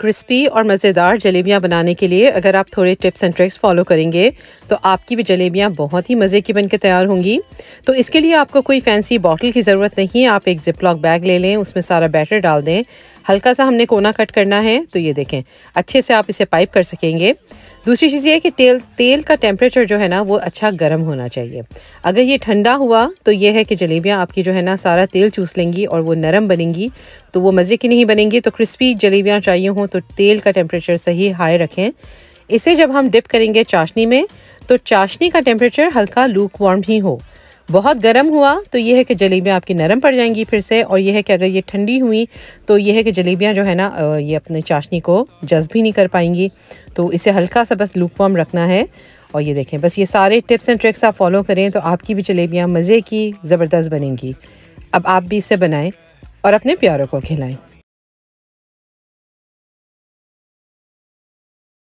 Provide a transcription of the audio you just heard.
crispy और मज़ेदार जलेबियाँ बनाने के लिए अगर आप थोड़े टिप्स एंड ट्रिक्स फॉलो करेंगे तो आपकी भी जलेबियाँ बहुत ही मज़े की बनकर तैयार होंगी तो इसके लिए आपको कोई फैंसी बॉटल की ज़रूरत नहीं है आप एक जिप लॉक बैग ले लें उसमें सारा बैटर डाल दें हल्का सा हमने कोना कट करना है तो ये देखें अच्छे से आप इसे पाइप कर सकेंगे दूसरी चीज़ ये है कि तेल तेल का टेम्परेचर जो है ना वो अच्छा गर्म होना चाहिए अगर ये ठंडा हुआ तो ये है कि जलेबियाँ आपकी जो है ना सारा तेल चूस लेंगी और वो नरम बनेंगी तो वो मज़े की नहीं बनेंगी तो क्रिस्पी जलेबियाँ चाहिए हों तो तेल का टेम्परेचर सही हाई रखें इसे जब हम डिप करेंगे चाशनी में तो चाशनी का टेम्परेचर हल्का लूक वार्म ही हो बहुत गर्म हुआ तो यह है कि जलेबियाँ आपकी नरम पड़ जाएंगी फिर से और यह है कि अगर ये ठंडी हुई तो यह है कि जलेबियाँ जो है ना ये अपने चाशनी को जज्ब ही नहीं कर पाएंगी तो इसे हल्का सा बस लूपवाम रखना है और ये देखें बस ये सारे टिप्स एंड ट्रिक्स आप फॉलो करें तो आपकी भी जलेबियाँ मज़े की ज़बरदस्त बनेंगी अब आप भी इसे बनाएँ और अपने प्यारों को खिलाएँ